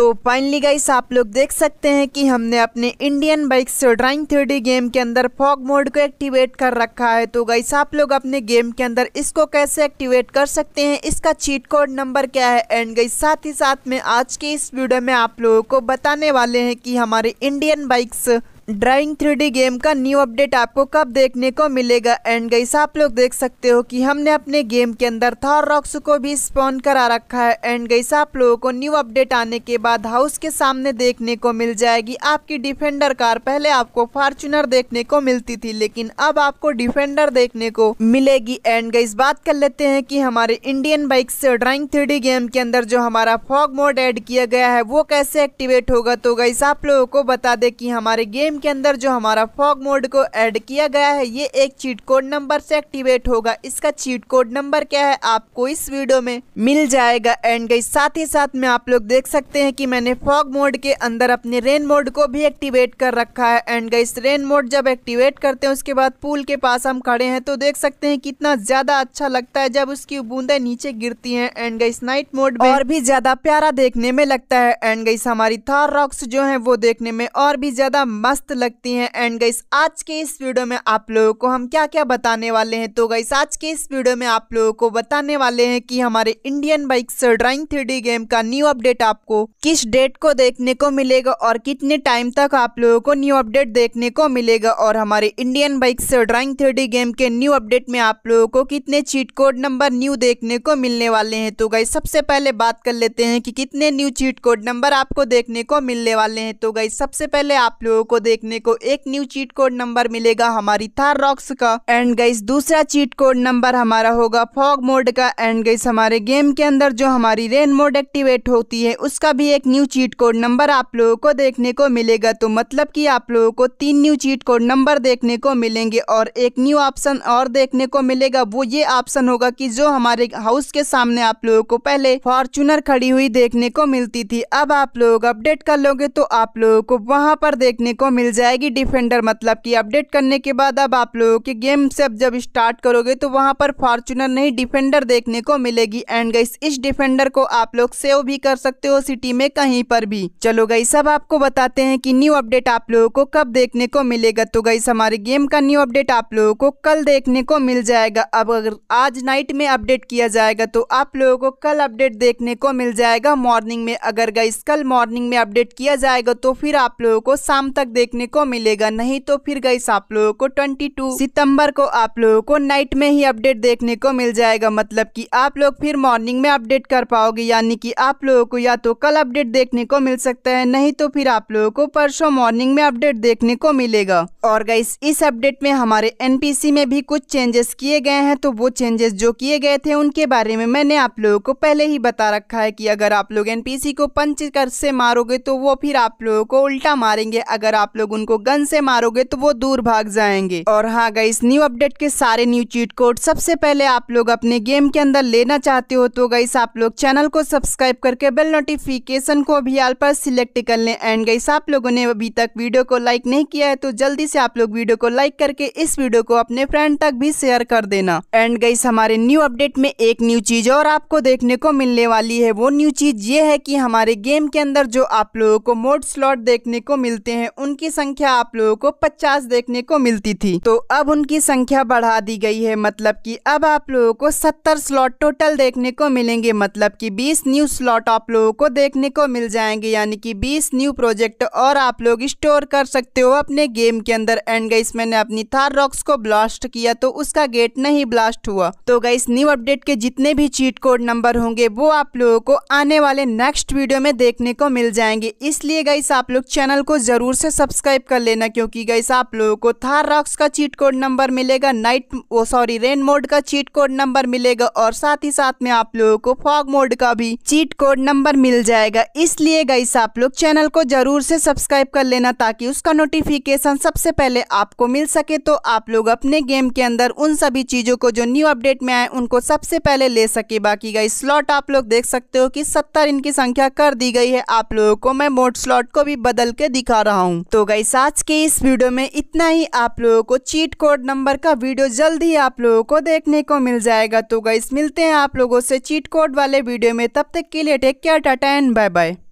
तो finally guys आप लोग देख सकते हैं कि हमने अपने इंडियन बाइक से ड्राइंग थ्री गेम के अंदर फॉग मोड को एक्टिवेट कर रखा है तो गाइस आप लोग अपने गेम के अंदर इसको कैसे एक्टिवेट कर सकते हैं इसका चीट कोड नंबर क्या है एंड गाइस साथ ही साथ में आज के इस वीडियो में आप लोगों को बताने वाले हैं कि हमारे Indian bikes driving three game का न्यू अपडेट आपको कब देखने को मिलेगा एंड गईस आप लोग देख सकते हो कि हमने अपने गेम के अंदर थॉर रॉक्स को भी स्पॉन करा रखा है एंड गईस आप लोगों को न्यू अपडेट आने के बाद हाउस के सामने देखने को मिल जाएगी आपकी डिफेंडर कार पहले आपको फॉर्चुनर देखने को मिलती थी लेकिन अब आपको डिफेंडर देखने को मिलेगी एंड गईस बात कर लेते हैं की हमारे इंडियन बाइक से ड्राइंग थ्री गेम के अंदर जो हमारा फॉग मोड एड किया गया है वो कैसे एक्टिवेट होगा तो गाइस आप लोगों को बता दे की हमारे गेम के अंदर जो हमारा फॉग मोड को ऐड किया गया है ये एक चीट कोड नंबर से एक्टिवेट होगा इसका चीट कोड नंबर क्या है आपको इस वीडियो में मिल जाएगा एंड गई साथ ही साथ में आप लोग देख सकते हैं कि मैंने फॉग मोड के अंदर अपने रेन मोड को भी एक्टिवेट कर रखा है एंड गई रेन मोड जब एक्टिवेट करते हैं उसके बाद पूल के पास हम खड़े हैं तो देख सकते हैं कितना ज्यादा अच्छा लगता है जब उसकी बूंदे नीचे गिरती है एंड गई नाइट मोड और भी ज्यादा प्यारा देखने में लगता है एंड गई हमारी थार रॉक्स जो है वो देखने में और भी ज्यादा मस्त मस्त लगती हैं एंड गई आज के इस वीडियो में आप लोगों को हम क्या क्या बताने वाले हैं तो गई आज के इस वीडियो में आप लोगों को बताने वाले हैं कि हमारे Indian bikes driving three game का न्यू अपडेट आपको किस डेट को देखने को मिलेगा और कितने टाइम तक आप लोगों को न्यू अपडेट देखने को मिलेगा और हमारे Indian bikes driving three game के न्यू अपडेट में आप लोगों को कितने चीट कोड नंबर न्यू देखने को मिलने वाले हैं तो गई सबसे पहले बात कर लेते हैं कि कितने न्यू चीट कोड नंबर आपको देखने को मिलने वाले हैं तो गई सबसे पहले आप लोगों को देखने को एक न्यू चीट कोड नंबर मिलेगा हमारी थार रॉक्स का एंड गईस दूसरा चीट कोड नंबर हमारा होगा फॉग मोड का एंड गईस हमारे गेम के अंदर जो हमारी रेन मोड एक्टिवेट होती है उसका भी एक न्यू चीट कोड नंबर आप लोगों को देखने को मिलेगा तो मतलब की आप लोगों को तीन न्यू चीट कोड नंबर देखने को मिलेंगे और एक न्यू ऑप्शन और देखने को मिलेगा वो ये ऑप्शन होगा की जो हमारे हाउस के सामने आप लोगों को पहले फॉर्चुनर खड़ी हुई देखने को मिलती थी अब आप लोग अपडेट कर लोगे तो आप लोगों को वहां पर देखने को मिल जाएगी डिफेंडर मतलब कि अपडेट करने के बाद अब आप लोगों के गेम से अब जब स्टार्ट करोगे तो वहाँ पर फॉर्चुनर नहीं डिफेंडर देखने को मिलेगी एंड गई इस डिफेंडर को आप लोग सेव भी कर सकते हो सिटी में कहीं पर भी चलो गई सब आपको बताते हैं कि न्यू अपडेट आप लोगों को कब देखने को मिलेगा तो गई हमारे गेम का न्यू अपडेट आप लोगों को कल देखने को मिल जाएगा अब अगर आज नाइट में अपडेट किया जाएगा तो आप लोगों को कल अपडेट देखने को मिल जाएगा मॉर्निंग में अगर गई कल मॉर्निंग में अपडेट किया जाएगा तो फिर आप लोगों को शाम तक देख देखने को मिलेगा नहीं तो फिर गई आप लोगों को ट्वेंटी सितंबर को आप लोगों को नाइट में ही अपडेट देखने को मिल जाएगा मतलब कि आप लोग फिर मॉर्निंग में अपडेट कर पाओगे यानी कि आप लोगों को या तो कल अपडेट देखने को मिल सकता है नहीं तो फिर आप लोगों को परसों मॉर्निंग में अपडेट देखने को मिलेगा और गाइस इस अपडेट में हमारे एनपीसी में भी कुछ चेंजेस किए गए हैं तो वो चेंजेस जो किए गए थे उनके बारे में मैंने आप लोगों को पहले ही बता रखा है की अगर आप लोग एनपीसी को पंच कर से मारोगे तो वो फिर आप लोगों को उल्टा मारेंगे अगर आप लोग उनको गन से मारोगे तो वो दूर भाग जाएंगे और हाँ गई न्यू अपडेट के सारे न्यू चीट कोड सबसे पहले आप लोग अपने गेम के अंदर लेना चाहते हो तो गई आप लोग चैनल को सब्सक्राइब करके बेल नोटिफिकेशन को भी आल पर सिलेक्ट कर लें एंड गई आप लोगों ने अभी तक वीडियो को लाइक नहीं किया है तो जल्दी से आप लोग वीडियो को लाइक करके इस वीडियो को अपने फ्रेंड तक भी शेयर कर देना एंड गई हमारे न्यू अपडेट में एक न्यू चीज और आपको देखने को मिलने वाली है वो न्यू चीज ये है की हमारे गेम के अंदर जो आप लोगों को मोड स्लॉट देखने को मिलते हैं उनकी की संख्या आप लोगों को पचास देखने को मिलती थी तो अब उनकी संख्या बढ़ा दी गई है मतलब की अब आप लोगों को सत्तर स्लॉट टोटल देखने को मिलेंगे मतलब की बीस न्यू स्लॉट आप लोगों को देखने को मिल जाएंगे यानी कि बीस न्यू प्रोजेक्ट और आप लोग स्टोर कर सकते हो अपने गेम के अंदर एंड गई मैंने अपनी थार रॉक्स को ब्लास्ट किया तो उसका गेट नहीं ब्लास्ट हुआ तो गई न्यू अपडेट के जितने भी चीट कोड नंबर होंगे वो आप लोगों को आने वाले नेक्स्ट वीडियो में देखने को मिल जाएंगे इसलिए गई आप लोग चैनल को जरूर से सब्सक्राइब सब्सक्राइब कर लेना क्योंकि गैस आप लोगों को थार रॉक्स का चीट कोड नंबर मिलेगा नाइट वो सॉरी रेन मोड का चीट कोड नंबर मिलेगा और साथ ही साथ में आप लोगों को फॉग मोड का भी चीट कोड नंबर मिल जाएगा इसलिए गैस आप लोग चैनल को जरूर से सब्सक्राइब कर लेना ताकि उसका नोटिफिकेशन सबसे पहले आपको मिल सके तो आप लोग अपने गेम के अंदर उन सभी चीज़ों को जो न्यू अपडेट में आए उनको सबसे पहले ले सके बाकी गई स्लॉट आप लोग देख सकते हो कि सत्तर इनकी संख्या कर दी गई है आप लोगों को मैं मोड स्लॉट को भी बदल के दिखा रहा हूँ तो गाइस आज के इस वीडियो में इतना ही आप लोगों को चीट कोड नंबर का वीडियो जल्द ही आप लोगों को देखने को मिल जाएगा तो गाइस मिलते हैं आप लोगों से चीट कोड वाले वीडियो में तब तक के लिए take care tata and bye bye